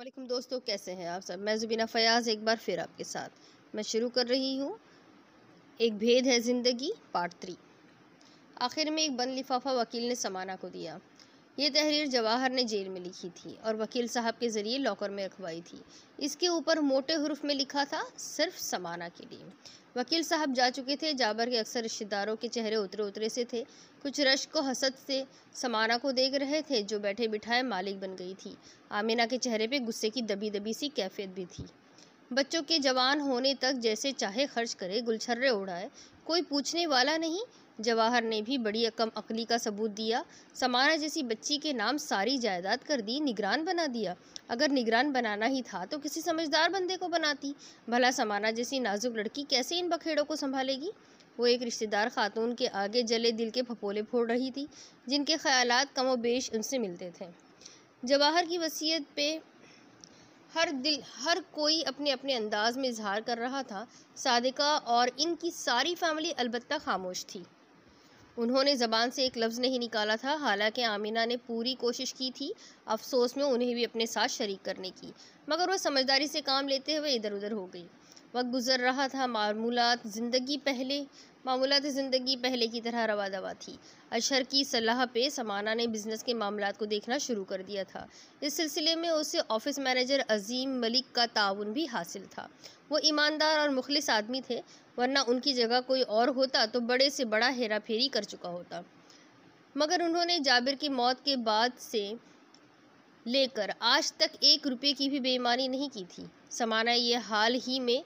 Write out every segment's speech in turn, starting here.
अल्लाम दोस्तों कैसे हैं आप सब मैं जुबीना फ़याज़ एक बार फिर आपके साथ मैं शुरू कर रही हूँ एक भेद है ज़िंदगी पार्ट थ्री आखिर में एक बंद लिफाफा वकील ने समाना को दिया ये तहरीर जवाहर ने जेल में लिखी थी और वकील साहब के ज़रिए लॉकर में रखवाई थी इसके ऊपर मोटे हरूफ में लिखा था सिर्फ समाना के लिए वकील साहब जा चुके थे जाबर के अक्सर रिश्तेदारों के चेहरे उतरे उतरे से थे कुछ रश को हसद से समाना को देख रहे थे जो बैठे बिठाए मालिक बन गई थी आमिना के चेहरे पे गुस्से की दबी दबी सी कैफियत भी थी बच्चों के जवान होने तक जैसे चाहे खर्च करे गुलछर्रे उड़ाए कोई पूछने वाला नहीं जवाहर ने भी बड़ी अकम अकली का सबूत दिया समारा जैसी बच्ची के नाम सारी जायदाद कर दी निगरान बना दिया अगर निगरान बनाना ही था तो किसी समझदार बंदे को बनाती भला समारा जैसी नाजुक लड़की कैसे इन बखेड़ों को संभालेगी वो एक रिश्तेदार खातून के आगे जले दिल के फपोले फोड़ रही थी जिनके ख्याल कमो उनसे मिलते थे जवाहर की वसीयत पे हर दिल हर कोई अपने अपने अंदाज में इजहार कर रहा था सादिका और इनकी सारी फैमिली अलबत्ता खामोश थी उन्होंने ज़बान से एक लफ्ज़ नहीं निकाला था हालांकि आमिना ने पूरी कोशिश की थी अफसोस में उन्हें भी अपने साथ शरीक करने की मगर वह समझदारी से काम लेते हुए इधर उधर हो गई वक्त गुजर रहा था मामूलत ज़िंदगी पहले मामूलत ज़िंदगी पहले की तरह रवा दवा थी अशहर की सलाह पे समाना ने बिज़नेस के मामला को देखना शुरू कर दिया था इस सिलसिले में उसे ऑफिस मैनेजर अजीम मलिक का ताउन भी हासिल था वो ईमानदार और मुखलिस आदमी थे वरना उनकी जगह कोई और होता तो बड़े से बड़ा हेरा फेरी कर चुका होता मगर उन्होंने जाबिर की मौत के बाद से लेकर आज तक एक रुपये की भी बेईमानी नहीं की थी समाना ये हाल ही में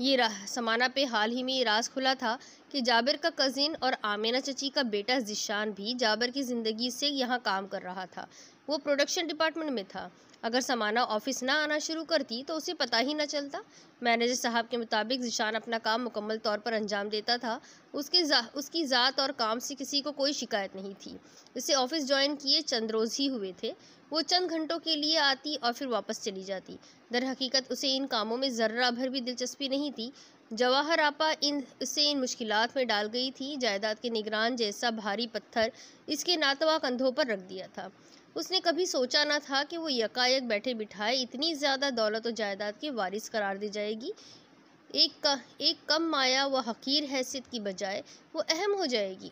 ये समाना पे हाल ही में ये राज खुला था कि जाबिर का कज़िन और आमिना चची का बेटा जिशान भी जाबिर की ज़िंदगी से यहाँ काम कर रहा था वो प्रोडक्शन डिपार्टमेंट में था अगर समाना ऑफिस ना आना शुरू करती तो उसे पता ही ना चलता मैनेजर साहब के मुताबिक जिशान अपना काम मुकम्मल तौर पर अंजाम देता था उसके जा, उसकी ज़ात और काम से किसी को कोई शिकायत नहीं थी इसे ऑफिस ज्वाइन किए चंद रोज़ ही हुए थे वो चंद घंटों के लिए आती और फिर वापस चली जाती दर हकीकत उसे इन कामों में ज़र्रा भर भी दिलचस्पी नहीं थी जवाहर आपा इन उसे इन मुश्किल में डाल गई थी जायदाद के निगरान जैसा भारी पत्थर इसके नातवा कंधों पर रख दिया था उसने कभी सोचा ना था कि वो यकायक बैठे बिठाए इतनी ज़्यादा दौलत और जायदाद की वारिस करार दी जाएगी एक का एक कम माया व हकीर हैसियत की बजाय वो अहम हो जाएगी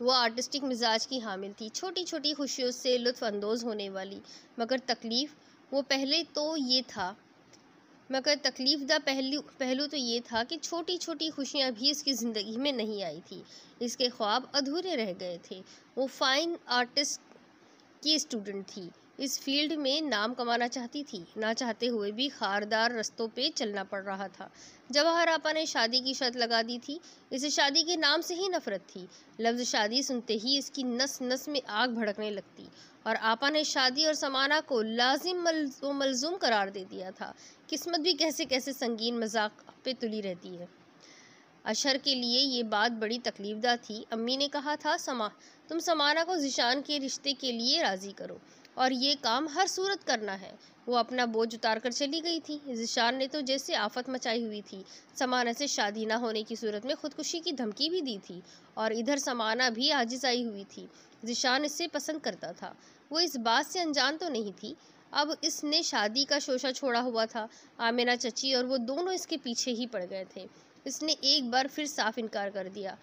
वो आर्टिस्टिक मिजाज की हामिल थी छोटी छोटी खुशियों से लुत्फ़ानंदोज़ होने वाली मगर तकलीफ़ वो पहले तो ये था मगर तकलीफ दा पहलू पहलू तो ये था कि छोटी छोटी खुशियाँ भी इसकी ज़िंदगी में नहीं आई थी इसके ख्वाब अधूरे रह गए थे वो फ़ाइन आर्टिस्ट की स्टूडेंट थी इस फील्ड में नाम कमाना चाहती थी ना चाहते हुए भी खारदार रस्तों पे चलना पड़ रहा था जवाहर आपा ने शादी की शर्त लगा दी थी इसे शादी के नाम से ही नफरत थी लफ्ज़ शादी सुनते ही इसकी नस नस में आग भड़कने लगती और आपा ने शादी और समाना को लाजिम मलजू मलजूम करार दे दिया था किस्मत भी कैसे कैसे संगीन मजाक पे तुली रहती है अशर के लिए ये बात बड़ी तकलीफदा थी अम्मी ने कहा था समा तुम समाना को जिशान के रिश्ते के लिए राज़ी करो और ये काम हर सूरत करना है वो अपना बोझ उतार कर चली गई थी जिशान ने तो जैसे आफत मचाई हुई थी समाना से शादी ना होने की सूरत में खुदकुशी की धमकी भी दी थी और इधर समाना भी आजिज आई हुई थी जिशान इसे पसंद करता था वो इस बात से अनजान तो नहीं थी अब इसने शादी का शोशा छोड़ा हुआ था आमिना चची और वो दोनों इसके पीछे ही पड़ गए थे इसने एक बार फिर साफ इनकार कर दिया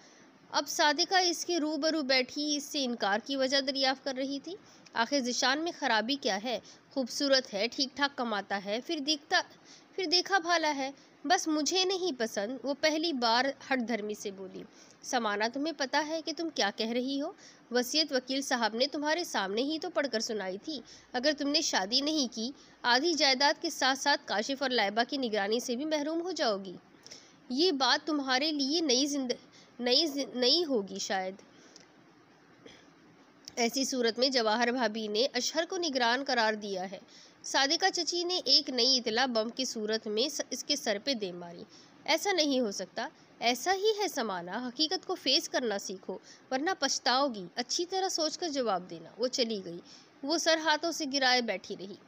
अब सादिका इसके रूबरू बैठी इससे इनकार की वजह दरियाफ़ कर रही थी आखिर जिशान में खराबी क्या है खूबसूरत है ठीक ठाक कमाता है फिर दिखता फिर देखा भाला है बस मुझे नहीं पसंद वो पहली बार हटधर्मी से बोली समाना तुम्हें पता है कि तुम क्या कह रही हो वसीयत वकील साहब ने तुम्हारे सामने ही तो पढ़कर सुनाई थी अगर तुमने शादी नहीं की आधी जायदाद के साथ साथ काशिफ और लाइबा की निगरानी से भी महरूम हो जाओगी ये बात तुम्हारे लिए नई जिंदगी नई नई होगी शायद ऐसी सूरत में जवाहर भाभी ने अशहर को निगरान करार दिया है सादिका चची ने एक नई इतला बम की सूरत में इसके सर पे दे मारी ऐसा नहीं हो सकता ऐसा ही है समाना हकीकत को फेस करना सीखो वरना पछताओगी अच्छी तरह सोचकर जवाब देना वो चली गई वो सर हाथों से गिराए बैठी रही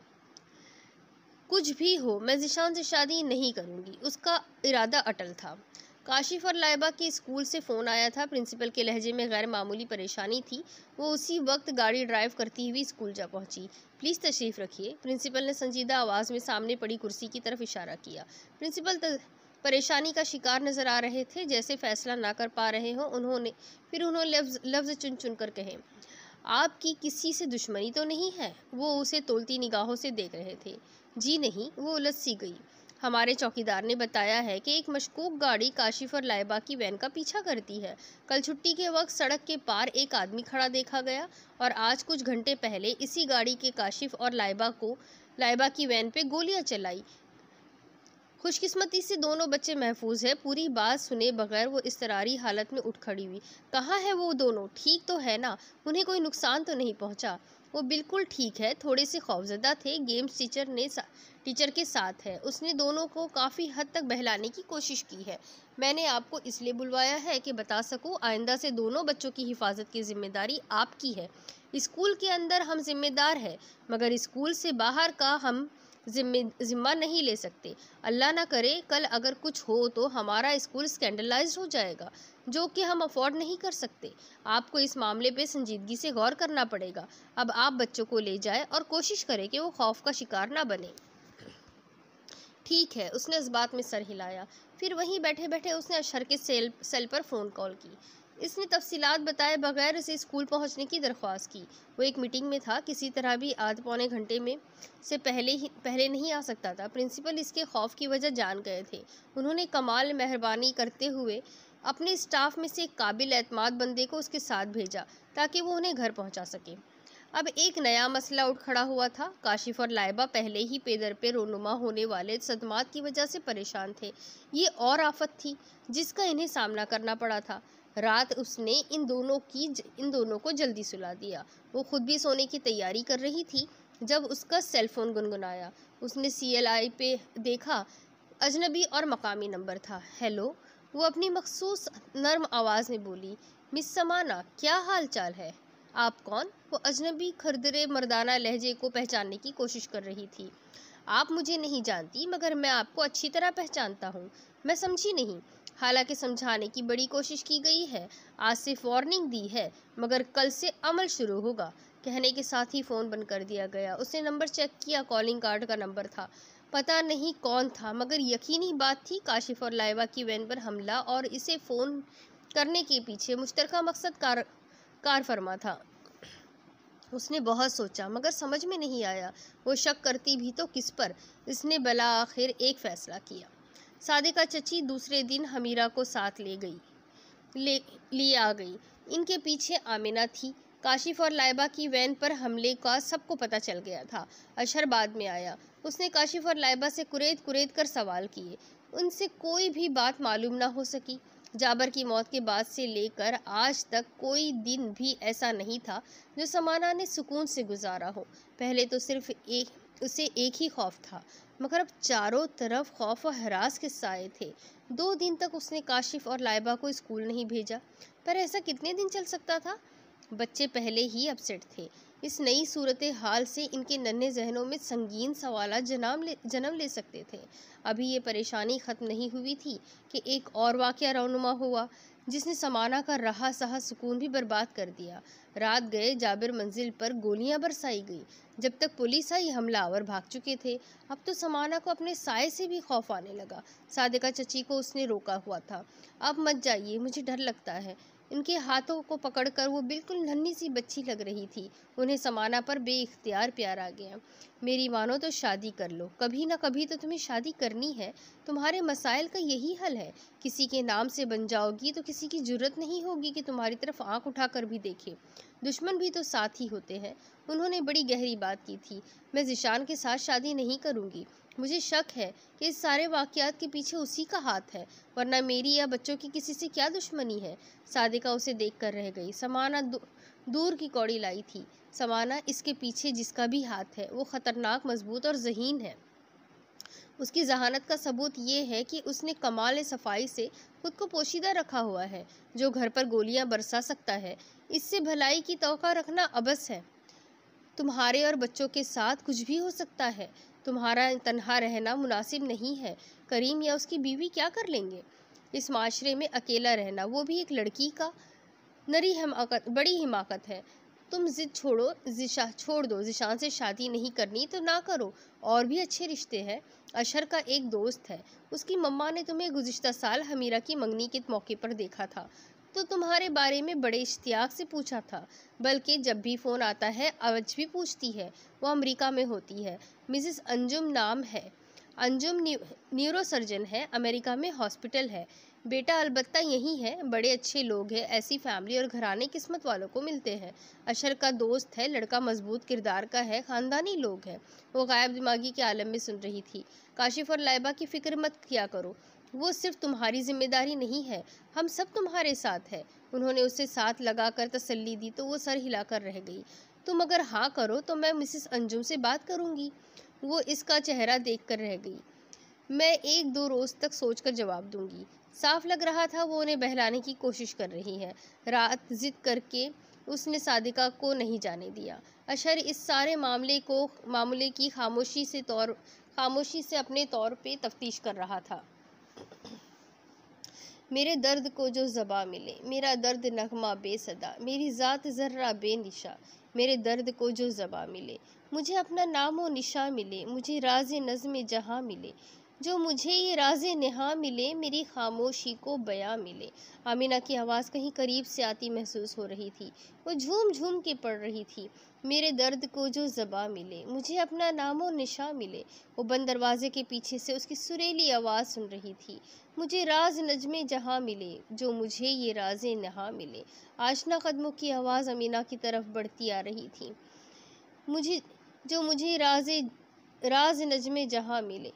कुछ भी हो मैं जिशान से शादी नहीं करूंगी उसका इरादा अटल था काशिफ और लाइबा के स्कूल से फ़ोन आया था प्रिंसिपल के लहजे में गैर मामूली परेशानी थी वो उसी वक्त गाड़ी ड्राइव करती हुई स्कूल जा पहुंची प्लीज़ तशरीफ़ रखिए प्रिंसिपल ने संजीदा आवाज़ में सामने पड़ी कुर्सी की तरफ इशारा किया प्रिंसिपल त... परेशानी का शिकार नज़र आ रहे थे जैसे फ़ैसला ना कर पा रहे हों उन्होंने फिर उन्होंने लफ्ज़ लफ्ज़ चुन चुन कर कहे आपकी किसी से दुश्मनी तो नहीं है वो उसे तोलती निगाहों से देख रहे थे जी नहीं वो उलझ सी गई हमारे चौकीदार ने बताया है कि एक मशकूक गाड़ी काशिफ और लाइबा की वैन का पीछा करती है कल छुट्टी के वक्त सड़क के पार एक आदमी खड़ा देखा गया और आज कुछ घंटे पहले इसी गाड़ी के काशिफ और लाइबा को लाइबा की वैन पे गोलियां चलाई खुशकिस्मती से दोनों बच्चे महफूज है पूरी बात सुने बगैर वो इस तरारी हालत में उठ खड़ी हुई कहाँ है वो दोनों ठीक तो है ना उन्हें कोई नुकसान तो नहीं पहुँचा वो बिल्कुल ठीक है थोड़े से खौफजदा थे गेम्स टीचर ने टीचर के साथ है उसने दोनों को काफ़ी हद तक बहलाने की कोशिश की है मैंने आपको इसलिए बुलवाया है कि बता सकूं आइंदा से दोनों बच्चों की हिफाजत की जिम्मेदारी आपकी है स्कूल के अंदर हम जिम्मेदार हैं मगर स्कूल से बाहर का हम जिम्मे जिम्मा नहीं ले सकते अल्लाह ना करे कल अगर कुछ हो तो हमारा स्कूल स्कैंडलाइज हो जाएगा जो कि हम अफोर्ड नहीं कर सकते आपको इस मामले पे संजीदगी से गौर करना पड़ेगा अब आप बच्चों को ले जाए और कोशिश करें कि वो खौफ का शिकार ना बने ठीक है उसने इस बात में सर हिलाया फिर वहीं बैठे बैठे उसने अशर के सेल सेल पर फ़ोन कॉल की इसने तफसीलात बताए बगैर उसे स्कूल पहुंचने की दरख्वास्त की वो एक मीटिंग में था किसी तरह भी आध पौने घंटे में से पहले ही पहले नहीं आ सकता था प्रिंसिपल इसके खौफ की वजह जान गए थे उन्होंने कमाल मेहरबानी करते हुए अपने स्टाफ में से एक काबिल एतमाद बंदे को उसके साथ भेजा ताकि वो उन्हें घर पहुंचा सके अब एक नया मसला उठ खड़ा हुआ था काशिफ और लाइबा पहले ही पेदर पे रोनुमा होने वाले सदमात की वजह से परेशान थे ये और आफत थी जिसका इन्हें सामना करना पड़ा था रात उसने इन दोनों की इन दोनों को जल्दी सुला दिया वो खुद भी सोने की तैयारी कर रही थी जब उसका सेलफोन गुनगुनाया उसने आई पे देखा अजनबी और मकामी नंबर था हेलो वो अपनी मखसूस नर्म आवाज़ में बोली मिस समाना क्या हाल चाल है आप कौन वो अजनबी खरदरे मर्दाना लहजे को पहचानने की कोशिश कर रही थी आप मुझे नहीं जानती मगर मैं आपको अच्छी तरह पहचानता हूँ मैं समझी नहीं हालांकि समझाने की बड़ी कोशिश की गई है आज सिर्फ वार्निंग दी है मगर कल से अमल शुरू होगा कहने के साथ ही फ़ोन बंद कर दिया गया उसने नंबर चेक किया कॉलिंग कार्ड का नंबर था पता नहीं कौन था मगर यकीनी बात थी काशिफ और लाइवा की वैन पर हमला और इसे फ़ोन करने के पीछे मुश्तरका मकसद इनकार फरमा था उसने बहुत सोचा मगर समझ में नहीं आया वो शक करती भी तो किस पर इसने बला आखिर एक फ़ैसला किया सादिका चची दूसरे दिन हमीरा को साथ ले गई ले लिए आ गई इनके पीछे आमिना थी काशिफ और लाइबा की वैन पर हमले का सबको पता चल गया था अशर बाद में आया उसने काशिफ और लाइबा से कुरेद कुरेद कर सवाल किए उनसे कोई भी बात मालूम ना हो सकी जाबर की मौत के बाद से लेकर आज तक कोई दिन भी ऐसा नहीं था जो समाना ने सुकून से गुजारा हो पहले तो सिर्फ एक उसे एक ही खौफ था मगर अब चारों तरफ खौफ और हरास के साए थे दो दिन तक उसने काशिफ और लाइबा को स्कूल नहीं भेजा पर ऐसा कितने दिन चल सकता था बच्चे पहले ही अपसेट थे इस नई सूरत हाल से इनके नन्हे जहनों में संगीन सवाल जन्म ले जन्म ले सकते थे अभी ये परेशानी ख़त्म नहीं हुई थी कि एक और वाक़ रौनुमा हुआ जिसने समाना का रहा सहा सुकून भी बर्बाद कर दिया रात गए जाबिर मंजिल पर गोलियां बरसाई गई जब तक पुलिस आई हमलावर भाग चुके थे अब तो समाना को अपने साय से भी खौफ आने लगा सादिका चची को उसने रोका हुआ था अब मत जाइए मुझे डर लगता है इनके हाथों को पकड़कर वो बिल्कुल नन्ही सी बच्ची लग रही थी उन्हें समाना पर बेइख्तियार प्यार आ गया मेरी मानो तो शादी कर लो कभी ना कभी तो तुम्हें शादी करनी है तुम्हारे मसाइल का यही हल है किसी के नाम से बन जाओगी तो किसी की जरूरत नहीं होगी कि तुम्हारी तरफ आंख कर भी देखे दुश्मन भी तो साथ ही होते हैं उन्होंने बड़ी गहरी बात की थी मैं जिशान के साथ शादी नहीं करूँगी मुझे शक है कि इस सारे वाक़ात के पीछे उसी का हाथ है वरना मेरी या बच्चों की किसी से क्या दुश्मनी है सादिका उसे देख कर रह गई समाना दूर की कौड़ी लाई थी समाना इसके पीछे जिसका भी हाथ है वो ख़तरनाक मजबूत और जहीन है उसकी जहानत का सबूत ये है कि उसने कमाल सफाई से खुद को पोशीदा रखा हुआ है जो घर पर गोलियां बरसा सकता है इससे भलाई की तो रखना अबस है तुम्हारे और बच्चों के साथ कुछ भी हो सकता है तुम्हारा तनहा रहना मुनासिब नहीं है करीम या उसकी बीवी क्या कर लेंगे इस माशरे में अकेला रहना वो भी एक लड़की का नरी हमाकत बड़ी हिमाकत है तुम ज़िद छोड़ो जिशा छोड़ दो जिशान से शादी नहीं करनी तो ना करो और भी अच्छे रिश्ते हैं अशर का एक दोस्त है उसकी मम्मा ने तुम्हें गुजशत साल हमीरा की मंगनी के मौके पर देखा था तो तुम्हारे बारे में बड़े इश्तियाक से पूछा था बल्कि जब भी फ़ोन आता है आज भी पूछती है वो अमेरिका में होती है मिसेस अंजुम नाम है अंजुम न्यूरोसर्जन है अमेरिका में हॉस्पिटल है बेटा अलबत् यही है बड़े अच्छे लोग हैं ऐसी फैमिली और घराने किस्मत वालों को मिलते हैं अशर का दोस्त है लड़का मजबूत किरदार का है ख़ानदानी लोग हैं वो गायब दिमागी के आलम में सुन रही थी काशिफ और लाइबा की फ़िक्र मत किया करो वो सिर्फ तुम्हारी जिम्मेदारी नहीं है हम सब तुम्हारे साथ हैं उन्होंने उसे साथ लगाकर तसल्ली दी तो वो सर हिलाकर रह गई तुम अगर हाँ करो तो मैं मिसिस अंजुम से बात करूँगी वो इसका चेहरा देख कर रह गई मैं एक दो रोज़ तक सोच कर जवाब दूंगी साफ लग रहा था वो उन्हें बहलाने की कोशिश कर रही है रात जिद करके उसने सादिका को नहीं जाने दिया अशर इस सारे मामले को मामले की खामोशी से तौर खामोशी से अपने तौर पे तफ्तीश कर रहा था मेरे दर्द को जो जबा मिले मेरा दर्द नगमा बेसदा मेरी ज़ात ज़र्रा बेनिशा मेरे दर्द को जो जबा मिले मुझे अपना नाम व निशा मिले मुझे राज नज़म जहाँ मिले जो मुझे ये राज नहा मिले मेरी खामोशी को बयां मिले आमिना की आवाज़ कहीं करीब से आती महसूस हो रही थी वो झूम झूम के पड़ रही थी मेरे दर्द को जो जबा मिले मुझे अपना नाम और निशा मिले वो बंद दरवाजे के पीछे से उसकी सुरीली आवाज़ सुन रही थी मुझे राज नजमे जहाँ मिले जो मुझे ये राजे नहा मिले आशना कदमों की आवाज़ अमीना की तरफ बढ़ती आ रही थी मुझे जो मुझे राज राज नजमे जहाँ मिले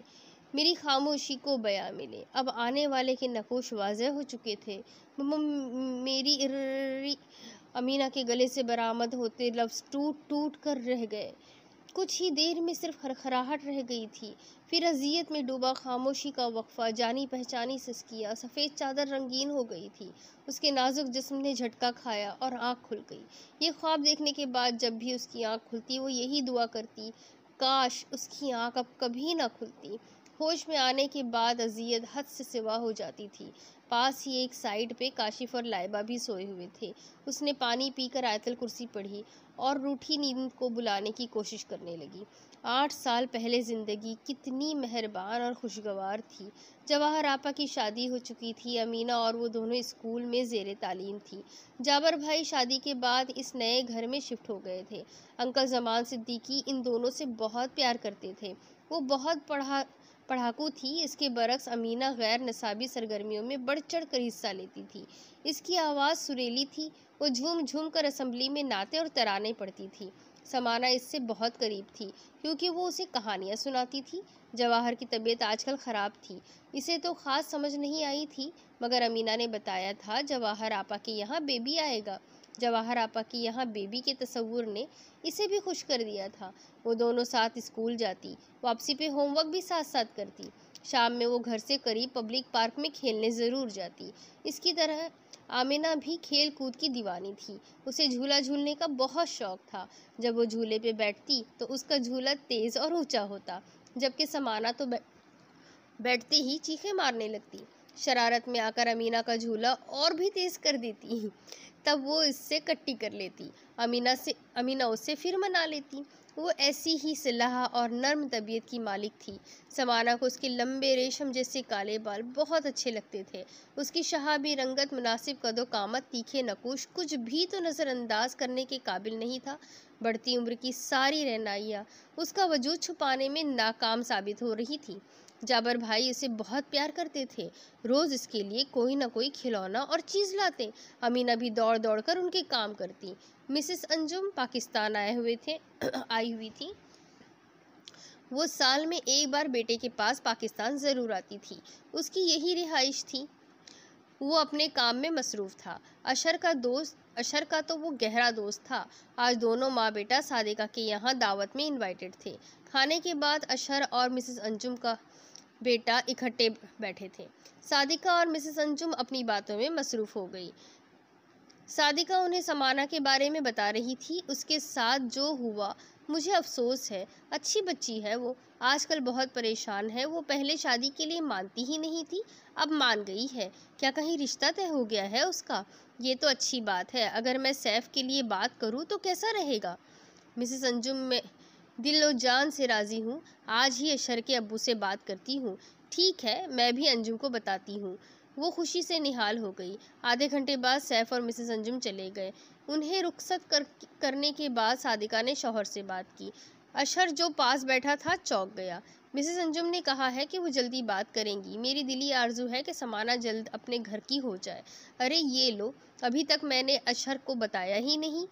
मेरी खामोशी को बया मिले अब आने वाले के नकोश वाज़ हो चुके थे मेरी अमीना के गले से बरामद होते लफ्ज़ टूट टूट कर रह गए कुछ ही देर में सिर्फ हरखराहट रह गई थी फिर अजियत में डूबा खामोशी का वक्फा जानी पहचानी सिसकिया सफ़ेद चादर रंगीन हो गई थी उसके नाजुक जिस्म ने झटका खाया और आँख खुल गई ये ख्वाब देखने के बाद जब भी उसकी आँख खुलती वो यही दुआ करती काश उसकी आँख अब कभी ना खुलती होश में आने के बाद अजियत हद से सिवा हो जाती थी पास ही एक साइड पे काशिफ और लाइबा भी सोए हुए थे उसने पानी पीकर आयतल कुर्सी पढ़ी और रूठी नींद को बुलाने की कोशिश करने लगी आठ साल पहले ज़िंदगी कितनी मेहरबान और खुशगवार थी जवाहर आपा की शादी हो चुकी थी अमीना और वो दोनों स्कूल में जेर तालीम थी जाबर भाई शादी के बाद इस नए घर में शिफ्ट हो गए थे अंकल जमान सिद्दीकी इन दोनों से बहुत प्यार करते थे वो बहुत पढ़ा पढ़ाकू थी इसके बरक्स अमीना गैर नसाबी सरगर्मियों में बढ़ चढ़ कर हिस्सा लेती थी इसकी आवाज़ सुरीली थी वो झूम झूम कर असम्बली में नाते और तराने पड़ती थी समाना इससे बहुत करीब थी क्योंकि वो उसे कहानियाँ सुनाती थी जवाहर की तबीयत आजकल ख़राब थी इसे तो ख़ास समझ नहीं आई थी मगर अमीना ने बताया था जवाहर आपा के यहाँ बेबी आएगा जवाहर आपा की यहाँ बेबी के तस्वूर ने इसे भी खुश कर दिया था वो दोनों साथ स्कूल जाती वापसी पे होमवर्क भी साथ साथ करती शाम में वो घर से करीब पब्लिक पार्क में खेलने ज़रूर जाती इसकी तरह आमिना भी खेल कूद की दीवानी थी उसे झूला झूलने का बहुत शौक था जब वो झूले पे बैठती तो उसका झूला तेज़ और ऊंचा होता जबकि समाना तो बै... बैठते ही चीखें मारने लगती शरारत में आकर अमीना का झूला और भी तेज़ कर देती तब वो इससे कट्टी कर लेती अमीना से अमीना उससे फिर मना लेती वो ऐसी ही सलाह और नर्म तबीयत की मालिक थी समाना को उसके लंबे रेशम जैसे काले बाल बहुत अच्छे लगते थे उसकी शहाबी रंगत मुनासिब कदो कामत तीखे नकुश कुछ भी तो नज़रअंदाज करने के काबिल नहीं था बढ़ती उम्र की सारी रहनाइयाँ उसका वजूद छुपाने में नाकाम साबित हो रही थी जाबर भाई इसे बहुत प्यार करते थे रोज़ इसके लिए कोई ना कोई खिलौना और चीज़ लाते अमीना भी दौड़ दौड़ कर उनके काम करती मिसेस अंजुम पाकिस्तान आए हुए थे आई हुई थी वो साल में एक बार बेटे के पास पाकिस्तान ज़रूर आती थी उसकी यही रिहाइश थी वो अपने काम में मसरूफ़ था अशर का दोस्त अशर का तो वो गहरा दोस्त था आज दोनों माँ बेटा सादिका के यहाँ दावत में इनवाइटेड थे खाने के बाद अशर और मिसेस अंजुम का बेटा इकट्ठे बैठे थे सादिका और मिसेस अंजुम अपनी बातों में मसरूफ़ हो गई सादिका उन्हें समाना के बारे में बता रही थी उसके साथ जो हुआ मुझे अफसोस है अच्छी बच्ची है वो आजकल बहुत परेशान है वो पहले शादी के लिए मानती ही नहीं थी अब मान गई है क्या कहीं रिश्ता तय हो गया है उसका ये तो अच्छी बात है अगर मैं सैफ के लिए बात करूँ तो कैसा रहेगा मिसेस अंजुम में दिल और जान से राज़ी हूँ आज ही अशर के अबू से बात करती हूँ ठीक है मैं भी अंजुम को बताती हूँ वो खुशी से निहाल हो गई आधे घंटे बाद सैफ और मिसेस अंजुम चले गए उन्हें रुखसत कर करने के बाद सादिका ने शोहर से बात की अशर जो पास बैठा था चौंक गया मिसेस अंजुम ने कहा है कि वो जल्दी बात करेंगी मेरी दिली आरजू है कि समाना जल्द अपने घर की हो जाए अरे ये लो अभी तक मैंने अशर को बताया ही नहीं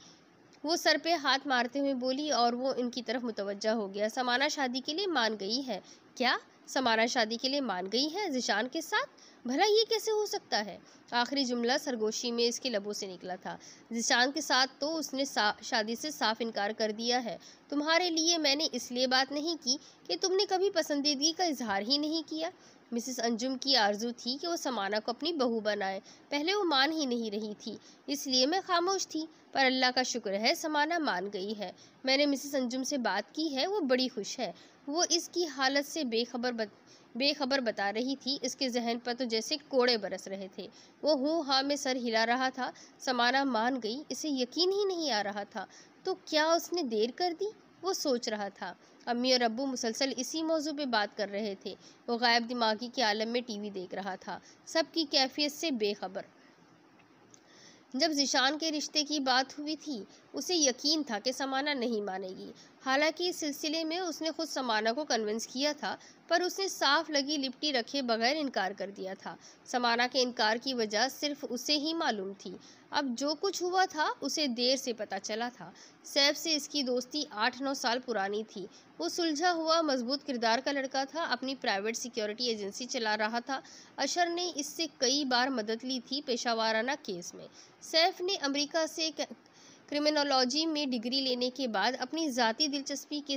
वो सर पे हाथ मारते हुए बोली और वो इनकी तरफ मुतवजा हो गया समाना शादी के लिए मान गई है क्या समाना शादी के लिए मान गई है जिशान के साथ भला ये कैसे हो सकता है आखिरी जुमला सरगोशी में इसके लबों से निकला था जिशान के साथ तो उसने शादी से साफ इनकार कर दिया है तुम्हारे लिए मैंने इसलिए बात नहीं की कि तुमने कभी पसंदीदगी का इजहार ही नहीं किया मिसेस अंजुम की आरजू थी कि वो समाना को अपनी बहू बनाए पहले वो मान ही नहीं रही थी इसलिए मैं खामोश थी पर अल्लाह का शुक्र है समाना मान गई है मैंने मिसेस अंजुम से बात की है वो बड़ी खुश है वो इसकी हालत से बेखबर बत, बेखबर बता रही थी इसके जहन पर तो जैसे कोड़े बरस रहे थे वो हूँ हाँ में सर हिला रहा था समाना मान गई इसे यकीन ही नहीं आ रहा था तो क्या उसने देर कर दी वो सोच रहा था अम्मी और अबू मुसलसल इसी मौजू पे बात कर रहे थे वो गायब दिमागी के आलम में टीवी देख रहा था सबकी कैफियत से बेखबर जब जिशान के रिश्ते की बात हुई थी उसे यकीन था कि समाना नहीं मानेगी हालांकि इस सिलसिले में उसने खुद समाना को कन्विंस किया था पर उसने साफ लगी लिपटी रखे बगैर इनकार कर दिया था समाना के इनकार की वजह सिर्फ उसे ही मालूम थी अब जो कुछ हुआ था उसे देर से पता चला था सैफ से इसकी दोस्ती आठ नौ साल पुरानी थी वो सुलझा हुआ मजबूत किरदार का लड़का था अपनी प्राइवेट सिक्योरिटी एजेंसी चला रहा था अशर ने इससे कई बार मदद ली थी पेशावराना केस में सैफ ने अमरीका से क्रिमिनोलॉजी में डिग्री लेने के बाद अपनी ज़ाती दिलचस्पी के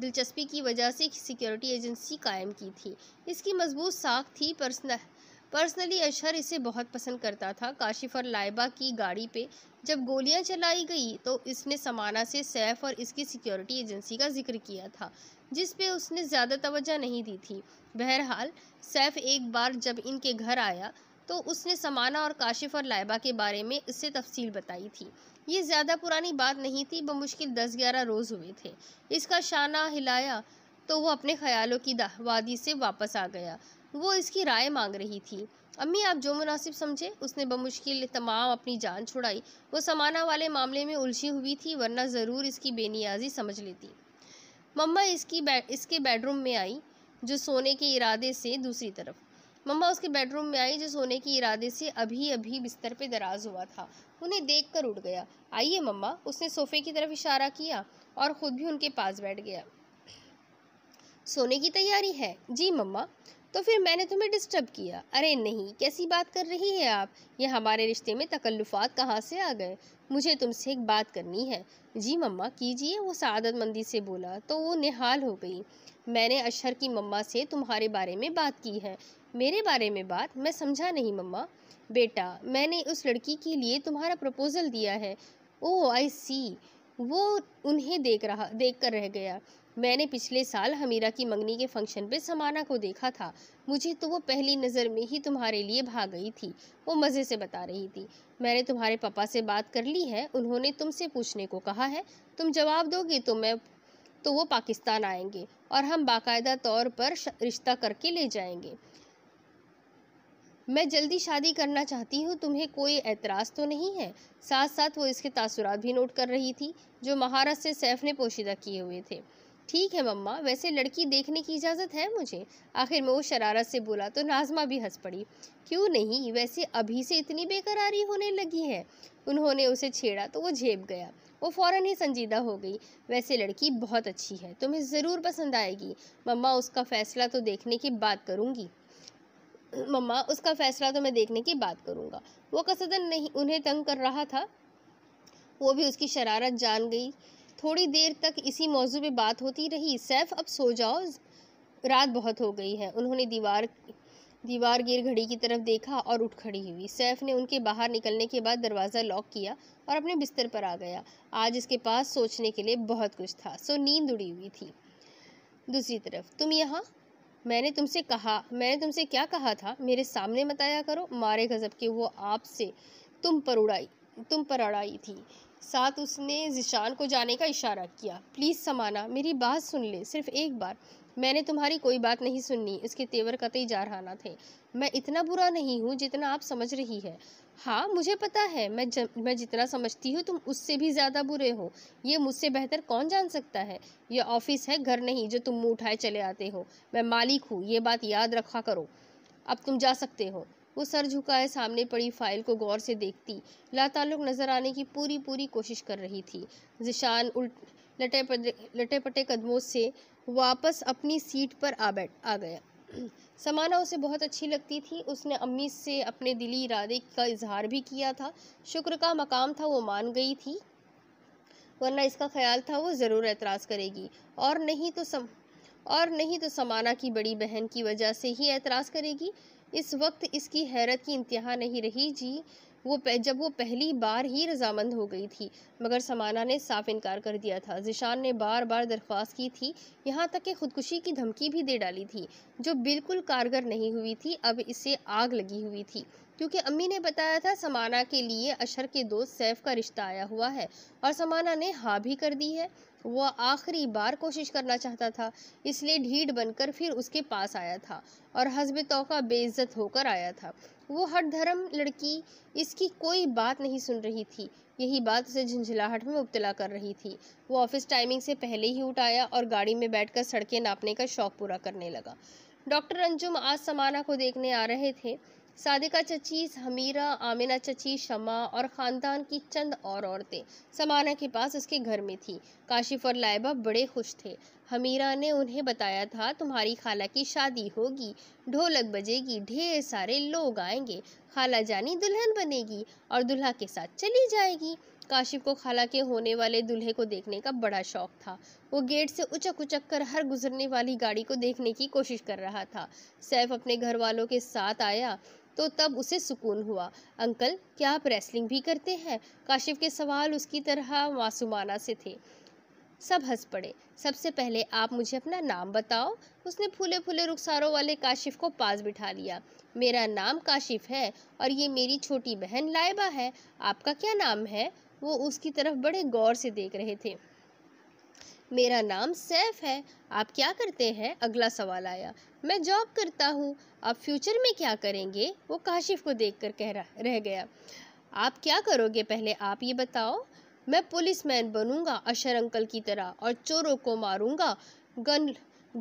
दिलचस्पी की वजह से सिक्योरिटी एजेंसी कायम की थी इसकी मजबूत साख थी पर्सन पर्सनली अशहर इसे बहुत पसंद करता था काशिफ और लाइबा की गाड़ी पे जब गोलियां चलाई गई तो इसने समाना से सैफ और इसकी सिक्योरिटी एजेंसी का जिक्र किया था जिस पे उसने ज़्यादा तवज्जो नहीं दी थी बहरहाल सैफ एक बार जब इनके घर आया तो उसने समाना और काशिफ और लाइबा के बारे में इससे तफसील बताई थी ये ज़्यादा पुरानी बात नहीं थी बमुश्किल दस ग्यारह रोज़ हुए थे इसका शाना हिलाया तो वो अपने ख्यालों की वादी से वापस आ गया वो इसकी राय मांग रही थी अम्मी आप जो मुनासिब समझे उसने बमुश्किल तमाम अपनी जान छुड़ाई वो समाना वाले मामले में उलझी हुई थी वरना ज़रूर इसकी बेनियाजी समझ लेती मम्मा इसकी बै, इसके बेडरूम में आई जो सोने के इरादे से दूसरी तरफ मम्मा उसके बेडरूम में आई जो सोने की इरादे से अभी अभी बिस्तर पे दराज हुआ था उन्हें देखकर उठ गया आइए मम्मा उसने सोफे की तरफ इशारा किया और ख़ुद भी उनके पास बैठ गया सोने की तैयारी है जी मम्मा तो फिर मैंने तुम्हें डिस्टर्ब किया अरे नहीं कैसी बात कर रही है आप ये हमारे रिश्ते में तकल्लुफात कहाँ से आ गए मुझे तुमसे एक बात करनी है जी मम्मा कीजिए वो सआदत मंदी से बोला तो वो निहाल हो गई मैंने अशहर की मम्मा से तुम्हारे बारे में बात की है मेरे बारे में बात मैं समझा नहीं मम्मा बेटा मैंने उस लड़की के लिए तुम्हारा प्रपोज़ल दिया है ओह आई सी वो उन्हें देख रहा देख कर रह गया मैंने पिछले साल हमीरा की मंगनी के फंक्शन पे समाना को देखा था मुझे तो वो पहली नज़र में ही तुम्हारे लिए भाग गई थी वो मज़े से बता रही थी मैंने तुम्हारे पापा से बात कर ली है उन्होंने तुमसे पूछने को कहा है तुम जवाब दोगे तो मैं तो वो पाकिस्तान आएंगे और हम बाकायदा तौर पर रिश्ता करके ले जाएंगे मैं जल्दी शादी करना चाहती हूँ तुम्हें कोई एतराज़ तो नहीं है साथ साथ वो इसके तासुरात भी नोट कर रही थी जो महारत से सैफ ने पोशीदा किए हुए थे ठीक है मम्मा वैसे लड़की देखने की इजाज़त है मुझे आखिर में वो शरारत से बोला तो नाजमा भी हंस पड़ी क्यों नहीं वैसे अभी से इतनी बेकरारी होने लगी है उन्होंने उसे छेड़ा तो वो झेप गया वो फ़ौर ही संजीदा हो गई वैसे लड़की बहुत अच्छी है तुम्हें ज़रूर पसंद आएगी मम्मा उसका फ़ैसला तो देखने की बात करूँगी मम्मा उसका फैसला तो मैं देखने की बात करूँगा वो कसदन नहीं उन्हें तंग कर रहा था वो भी उसकी शरारत जान गई थोड़ी देर तक इसी मौजू पे बात होती रही सैफ अब सो जाओ रात बहुत हो गई है उन्होंने दीवार दीवार गिर घड़ी की तरफ देखा और उठ खड़ी हुई सैफ ने उनके बाहर निकलने के बाद दरवाज़ा लॉक किया और अपने बिस्तर पर आ गया आज इसके पास सोचने के लिए बहुत कुछ था सो नींद उड़ी हुई थी दूसरी तरफ तुम यहाँ मैंने तुमसे कहा मैंने तुमसे क्या कहा था मेरे सामने बताया करो मारे गज़ब के वो आपसे तुम पर उड़ाई तुम पर अड़ाई थी साथ उसने जिशान को जाने का इशारा किया प्लीज़ समाना मेरी बात सुन ले सिर्फ एक बार मैंने तुम्हारी कोई बात नहीं सुननी इसके तेवर कतई ना थे मैं इतना बुरा नहीं हूँ जितना आप समझ रही है हाँ मुझे पता है मैं ज, मैं जितना समझती हूँ तुम उससे भी ज़्यादा बुरे हो ये मुझसे बेहतर कौन जान सकता है यह ऑफिस है घर नहीं जो तुम मुँह उठाए चले आते हो मैं मालिक हूँ ये बात याद रखा करो अब तुम जा सकते हो वो सर झुकाए सामने पड़ी फाइल को गौर से देखती लाताल्लुक नज़र आने की पूरी पूरी कोशिश कर रही थी जिशान उल्ट लटे लटे पटे कदमों से वापस अपनी सीट पर आ बैठ आ गया समाना उसे बहुत अच्छी लगती थी उसने अम्मी से अपने दिली इरादे का इजहार भी किया था शुक्र का मकाम था वो मान गई थी वरना इसका ख्याल था वो ज़रूर एतराज़ करेगी और नहीं तो सम और नहीं तो समाना की बड़ी बहन की वजह से ही एतराज़ करेगी इस वक्त इसकी हैरत की इंतहा नहीं रही जी वो जब वो पहली बार ही रजामंद हो गई थी मगर समाना ने साफ इनकार कर दिया था जिशान ने बार बार दरख्वास्त की थी यहाँ तक कि खुदकुशी की धमकी भी दे डाली थी जो बिल्कुल कारगर नहीं हुई थी अब इसे आग लगी हुई थी क्योंकि अम्मी ने बताया था समाना के लिए अशर के दोस्त सैफ का रिश्ता आया हुआ है और समाना ने हाँ भी कर दी है वह आखिरी बार कोशिश करना चाहता था इसलिए ढीठ बनकर फिर उसके पास आया था और हसब तोका बेइज्जत होकर आया था वो हर धर्म लड़की इसकी कोई बात नहीं सुन रही थी यही बात उसे झंझलाहट में मुबतला कर रही थी वो ऑफिस टाइमिंग से पहले ही उठ आया और गाड़ी में बैठकर सड़कें नापने का शौक पूरा करने लगा डॉक्टर अंजुम आज समाना को देखने आ रहे थे सादिका चची हमीरा आमिना चची शमा और ख़ानदान की चंद और औरतें समाना के पास उसके घर में थी काशिफ और लाइबा बड़े खुश थे हमीरा ने उन्हें बताया था तुम्हारी खाला की शादी होगी ढोलक बजेगी ढेर सारे लोग आएंगे खाला जानी दुल्हन बनेगी और दुल्हा के साथ चली जाएगी काशिफ को खाला के होने वाले दुल्हे को देखने का बड़ा शौक था वो गेट से उचक उचक कर हर गुजरने वाली गाड़ी को देखने की कोशिश कर रहा था सैफ अपने घर वालों के साथ आया तो तब उसे सुकून हुआ अंकल क्या आप रेसलिंग भी करते हैं काशिफ के सवाल उसकी तरह मासूमाना से थे सब हंस पड़े सबसे पहले आप मुझे अपना नाम बताओ उसने फूले फूले रुखसारों वाले काशिफ को पास बिठा लिया मेरा नाम काशिफ है और ये मेरी छोटी बहन लाइबा है आपका क्या नाम है वो उसकी तरफ बड़े गौर से देख रहे थे मेरा नाम सैफ है आप क्या करते हैं अगला सवाल आया मैं जॉब करता हूँ आप फ्यूचर में क्या करेंगे वो काशिफ को देख कर कह रहा रह गया आप क्या करोगे पहले आप ये बताओ मैं पुलिस मैन बनूँगा अशर अंकल की तरह और चोरों को मारूँगा गन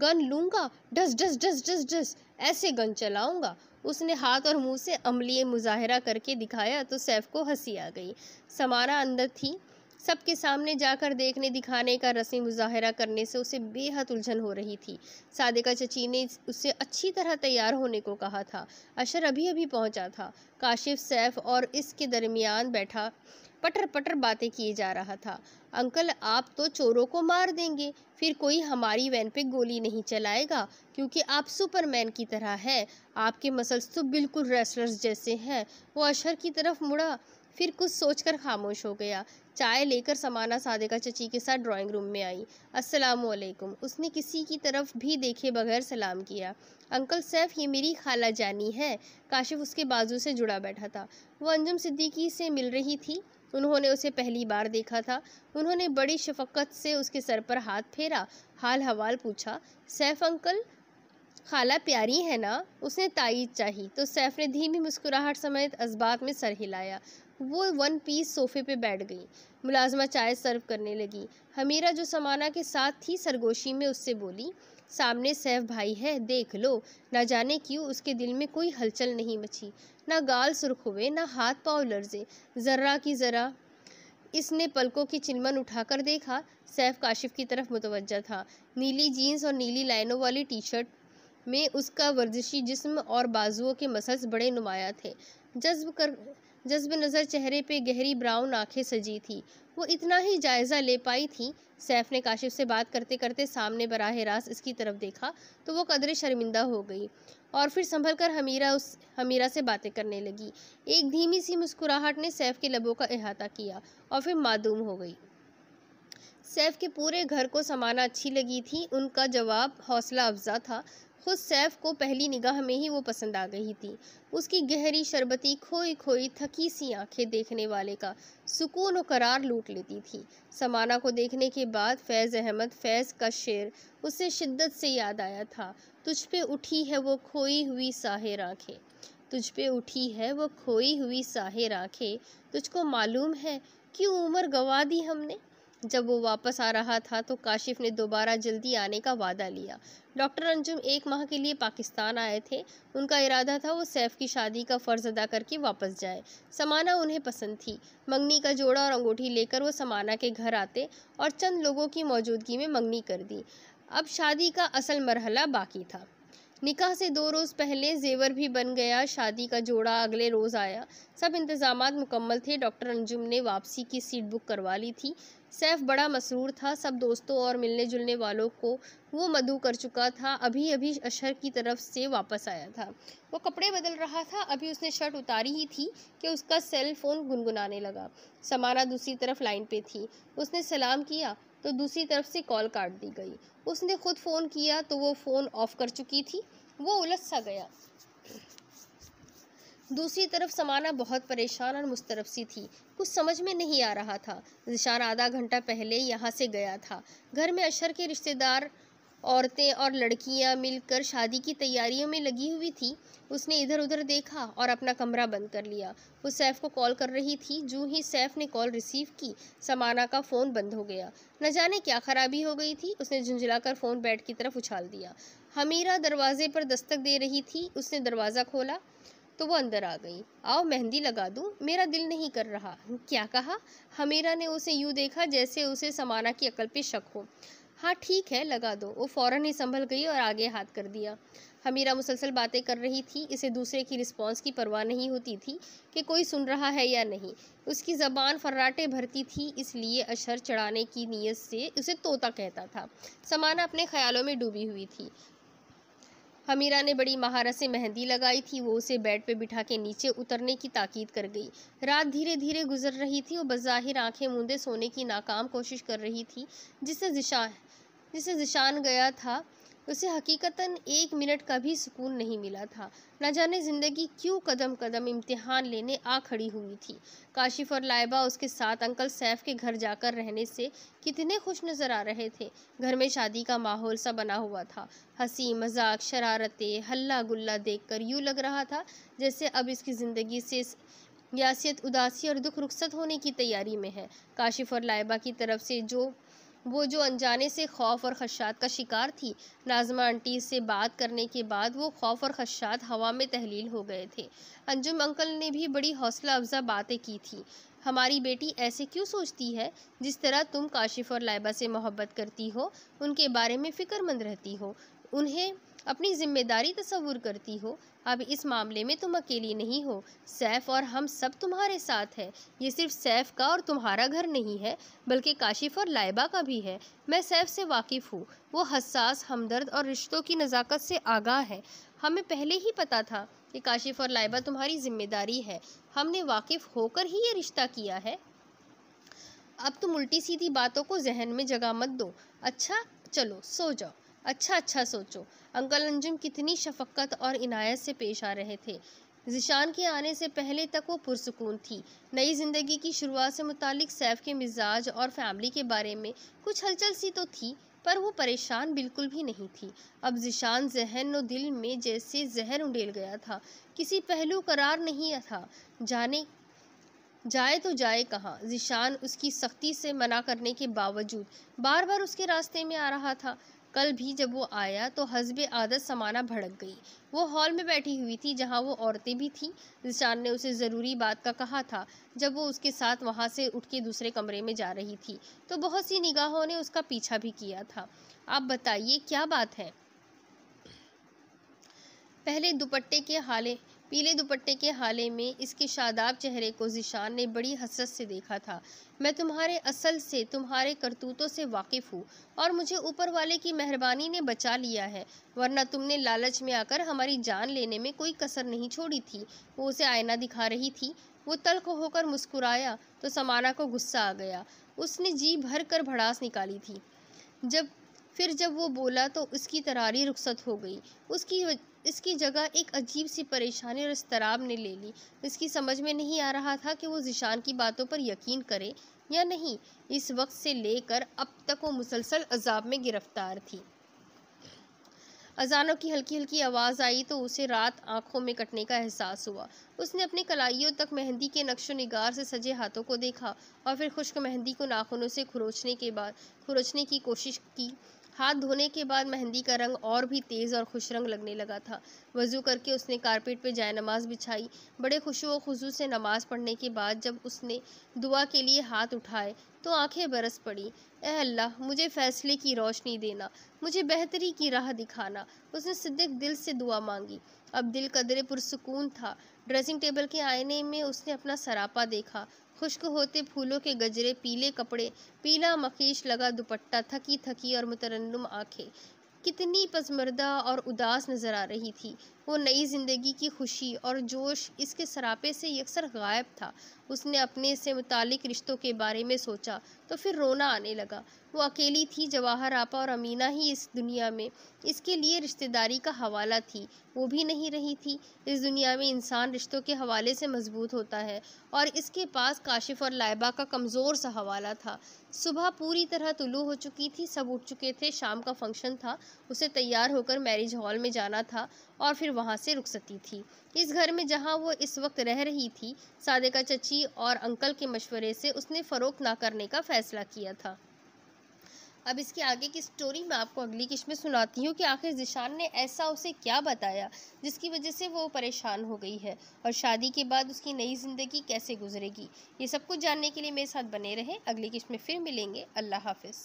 गन लूँगा डस डस डस डस डस ऐसे गन चलाऊँगा उसने हाथ और मुंह से अमली मुजाहरा करके दिखाया तो सैफ को हंसी आ गई समारा अंदर थी सबके सामने जाकर देखने दिखाने का रस्म मुजाहरा करने से उसे बेहद उलझन हो रही थी सादिका चची ने उससे अच्छी तरह तैयार होने को कहा था अशर अभी अभी पहुंचा था काशिफ सैफ और इसके दरमियान बैठा पटर पटर बातें किए जा रहा था अंकल आप तो चोरों को मार देंगे फिर कोई हमारी वैन पे गोली नहीं चलाएगा क्योंकि आप सुपरमैन की तरह है आपके मसल्स तो बिल्कुल रेसलर्स जैसे हैं वो अशर की तरफ मुड़ा फिर कुछ सोचकर खामोश हो गया चाय लेकर समाना सादिका चची के साथ ड्राइंग रूम में आई अस्सलाम वालेकुम उसने किसी की तरफ भी देखे बगैर सलाम किया अंकल सैफ ये मेरी खाला जानी है काशिफ उसके बाजू से जुड़ा बैठा था वो अंजुम सिद्दीकी से मिल रही थी उन्होंने उसे पहली बार देखा था उन्होंने बड़ी शफक्त से उसके सर पर हाथ फेरा हाल हवाल पूछा सैफ अंकल खाला प्यारी है ना उसने ताइज चाही तो सैफ ने धीमी मुस्कुराहट समेत असबात में सर हिलाया वो वन पीस सोफे पे बैठ गई मुलाजमा चाय सर्व करने लगी हमीरा जो समाना के साथ थी सरगोशी में उससे बोली सामने सैफ भाई है देख लो ना जाने क्यों उसके दिल में कोई हलचल नहीं मची ना गाल सुरख हुए ना हाथ पाँव लर्जे जर्रा की ज़रा इसने पलकों की चिलमन उठाकर देखा सैफ काशिफ की तरफ मुतवजा था नीली जीन्स और नीली लाइनों वाली टी शर्ट में उसका वर्जिशी जिस्म और बाजुओं के मसल्स बड़े नुमाया थे जज्ब कर जज्ब नज़र चेहरे पे गहरी ब्राउन आंखें सजी थी वो इतना ही जायज़ा ले पाई थी सैफ ने काशिफ से बात करते करते सामने बराह रास्त इसकी तरफ देखा तो वो कदरे शर्मिंदा हो गई और फिर संभल कर हमीरा उस हमीरा से बातें करने लगी एक धीमी सी मुस्कुराहट ने सैफ के लबों का अहाता किया और फिर मादूम हो गई सैफ के पूरे घर को समाना अच्छी लगी थी उनका जवाब हौसला अफजा था खुद सैफ को पहली निगाह में ही वो पसंद आ गई थी उसकी गहरी शरबती खोई खोई थकी सी आंखें देखने वाले का सुकून और करार लूट लेती थी समाना को देखने के बाद फैज़ अहमद फैज़ का शेर उसे शिद्दत से याद आया था तुझ पे उठी है वो खोई हुई साहिर आँखें तुझ पे उठी है वो खोई हुई साहिर आँखें तुझको मालूम है क्यों उम्र गवा दी हमने जब वो वापस आ रहा था तो काशिफ ने दोबारा जल्दी आने का वादा लिया डॉक्टर अंजुम एक माह के लिए पाकिस्तान आए थे उनका इरादा था वो सैफ की शादी का फ़र्ज अदा करके वापस जाए समाना उन्हें पसंद थी मंगनी का जोड़ा और अंगूठी लेकर वो समाना के घर आते और चंद लोगों की मौजूदगी में मंगनी कर दी अब शादी का असल मरहला बाकी था निकाह से दो रोज़ पहले जेवर भी बन गया शादी का जोड़ा अगले रोज़ आया सब इंतजाम मुकम्मल थे डॉक्टर अंजुम ने वापसी की सीट बुक करवा ली थी सैफ बड़ा मसरूर था सब दोस्तों और मिलने जुलने वालों को वो मधु कर चुका था अभी अभी अशहर की तरफ से वापस आया था वो कपड़े बदल रहा था अभी उसने शर्ट उतारी ही थी कि उसका सेल फ़ोन गुनगुनाने लगा समाना दूसरी तरफ लाइन पे थी उसने सलाम किया तो दूसरी तरफ से कॉल काट दी गई उसने खुद फ़ोन किया तो वो फ़ोन ऑफ कर चुकी थी वो उलझ सा गया दूसरी तरफ समाना बहुत परेशान और मुस्तरफ सी थी कुछ समझ में नहीं आ रहा था निशान आधा घंटा पहले यहाँ से गया था घर में अशर के रिश्तेदार औरतें और लड़कियां मिलकर शादी की तैयारियों में लगी हुई थी उसने इधर उधर देखा और अपना कमरा बंद कर लिया वो सैफ को कॉल कर रही थी जूँ ही सैफ ने कॉल रिसीव की समाना का फ़ोन बंद हो गया न जाने क्या खराबी हो गई थी उसने झुंझलाकर फ़ोन बेड की तरफ उछाल दिया हमीरा दरवाजे पर दस्तक दे रही थी उसने दरवाज़ा खोला तो वो अंदर आ गई आओ मेहंदी लगा दूँ मेरा दिल नहीं कर रहा क्या कहा हमीरा ने उसे यूँ देखा जैसे उसे समाना की अकल पर शक हो हाँ ठीक है लगा दो वो फ़ौरन ही संभल गई और आगे हाथ कर दिया हमीरा मुसलसल बातें कर रही थी इसे दूसरे की रिस्पॉन्स की परवाह नहीं होती थी कि कोई सुन रहा है या नहीं उसकी ज़बान फर्राटे भरती थी इसलिए अशर चढ़ाने की नीयत से उसे तोता कहता था समाना अपने ख्यालों में डूबी हुई थी हमीरा ने बड़ी महारत से मेहंदी लगाई थी वो उसे बेड पे बिठा के नीचे उतरने की ताकीद कर गई रात धीरे धीरे गुजर रही थी और बज़ाहिर आंखें मूंदे सोने की नाकाम कोशिश कर रही थी जिससे जिशा जिसे जिशान गया था उसे हकीकता एक मिनट का भी सुकून नहीं मिला था न जाने ज़िंदगी क्यों कदम कदम इम्तिहान लेने आ खड़ी हुई थी काशिफ और लाइबा उसके साथ अंकल सैफ के घर जाकर रहने से कितने खुश नज़र आ रहे थे घर में शादी का माहौल सा बना हुआ था हंसी मजाक शरारतें हल्ला गुल्ला देखकर यूँ लग रहा था जैसे अब इसकी ज़िंदगी से यासियत उदासी और दुख रुखसत होने की तैयारी में है काशिफ और लाइबा की तरफ से जो वो जो अनजाने से खौफ और खशात का शिकार थी नाजमा आंटी से बात करने के बाद वो खौफ और खशात हवा में तहलील हो गए थे अंजुम अंकल ने भी बड़ी हौसला अफजा बातें की थी हमारी बेटी ऐसे क्यों सोचती है जिस तरह तुम काशिफ और लाइबा से मोहब्बत करती हो उनके बारे में फ़िक्रमंद रहती हो उन्हें अपनी जिम्मेदारी तस्वूर करती हो अब इस मामले में तुम अकेली नहीं हो सैफ और हम सब तुम्हारे साथ हैं ये सिर्फ सैफ का और तुम्हारा घर नहीं है बल्कि काशिफ और लाइबा का भी है मैं सैफ से वाकिफ़ हूँ वो हसास हमदर्द और रिश्तों की नज़ाकत से आगाह है हमें पहले ही पता था कि काशिफ और लाइबा तुम्हारी जिम्मेदारी है हमने वाकिफ़ होकर ही ये रिश्ता किया है अब तुम उल्टी सीधी बातों को जहन में जगह मत दो अच्छा चलो सो जाओ अच्छा अच्छा सोचो अंकल अंजुम कितनी शफक्क़त और इनायत से पेश आ रहे थे जिशान के आने से पहले तक वो पुरसकून थी नई ज़िंदगी की शुरुआत से मुतालिक सैफ के मिजाज और फैमिली के बारे में कुछ हलचल सी तो थी पर वो परेशान बिल्कुल भी नहीं थी अब जिशान जहन व दिल में जैसे जहर उंडेल गया था किसी पहलू करार नहीं था जाने जाए तो जाए कहाँ जिशान उसकी सख्ती से मना करने के बावजूद बार बार उसके रास्ते में आ रहा था कल भी जब वो आया तो हजब आदत समाना भड़क गई वो हॉल में बैठी हुई थी जहाँ वो औरतें भी थीं निशान ने उसे ज़रूरी बात का कहा था जब वो उसके साथ वहाँ से उठ के दूसरे कमरे में जा रही थी तो बहुत सी निगाहों ने उसका पीछा भी किया था आप बताइए क्या बात है पहले दुपट्टे के हाले पीले दुपट्टे के हाले में इसके शादाब चेहरे को जिशान ने बड़ी हसरत से देखा था मैं तुम्हारे असल से तुम्हारे करतूतों से वाकिफ़ हूँ और मुझे ऊपर वाले की मेहरबानी ने बचा लिया है वरना तुमने लालच में आकर हमारी जान लेने में कोई कसर नहीं छोड़ी थी वो उसे आईना दिखा रही थी वो तल्ख होकर मुस्कुराया तो समाना को गुस्सा आ गया उसने जी भर कर भड़ास निकाली थी जब फिर जब वो बोला तो उसकी तरारी रुखसत हो गई उसकी इसकी जगह एक अजीब सी परेशानी और इसतराब ने ले ली इसकी समझ में नहीं आ रहा था कि वो जिशान की बातों पर यकीन करे या नहीं इस वक्त से लेकर अब तक वो मुसलसल अजाब में गिरफ्तार थी अजानों की हल्की हल्की आवाज़ आई तो उसे रात आंखों में कटने का एहसास हुआ उसने अपनी कलाइयों तक मेहंदी के नक्शो नगार से सजे हाथों को देखा और फिर खुश्क मेहंदी को नाखूनों से खुरोचने के बाद खुरोचने की कोशिश की हाथ धोने के बाद मेहंदी का रंग और भी तेज़ और खुश रंग लगने लगा था वज़ू करके उसने कारपेट पर जाय नमाज बिछाई बड़े व खुशू से नमाज़ पढ़ने के बाद जब उसने दुआ के लिए हाथ उठाए तो आंखें बरस पड़ी ए अल्लाह मुझे फ़ैसले की रोशनी देना मुझे बेहतरी की राह दिखाना उसने सिद्दिक दिल से दुआ मांगी अब दिल कदरे पुरसकून था ड्रेसिंग टेबल के आईने में उसने अपना सरापा देखा खुश्क होते फूलों के गजरे पीले कपड़े पीला मखीश लगा दुपट्टा थकी थकी और मुतरन्नम आंखें कितनी पसमर्दा और उदास नज़र आ रही थी वो नई ज़िंदगी की खुशी और जोश इसके सरापे से यकसर गायब था उसने अपने से मुतालिक रिश्तों के बारे में सोचा तो फिर रोना आने लगा वो अकेली थी जवाहर आपा और अमीना ही इस दुनिया में इसके लिए रिश्तेदारी का हवाला थी वो भी नहीं रही थी इस दुनिया में इंसान रिश्तों के हवाले से मजबूत होता है और इसके पास काशिफ और लाइबा का कमज़ोर सा हवाला था सुबह पूरी तरह तुलू हो चुकी थी सब उठ चुके थे शाम का फंक्शन था उसे तैयार होकर मैरिज हॉल में जाना था और फिर वहाँ से रुखसती थी इस घर में जहाँ वो इस वक्त रह रही थी सादे का चची और अंकल के मशवरे से उसने फ़रोख ना करने का फ़ैसला किया था अब इसके आगे की स्टोरी मैं आपको अगली किश में सुनाती हूँ कि आखिर जिशान ने ऐसा उसे क्या बताया जिसकी वजह से वो परेशान हो गई है और शादी के बाद उसकी नई ज़िंदगी कैसे गुजरेगी ये सब कुछ जानने के लिए मेरे साथ बने रहें अगली किश में फिर मिलेंगे अल्लाह हाफिज़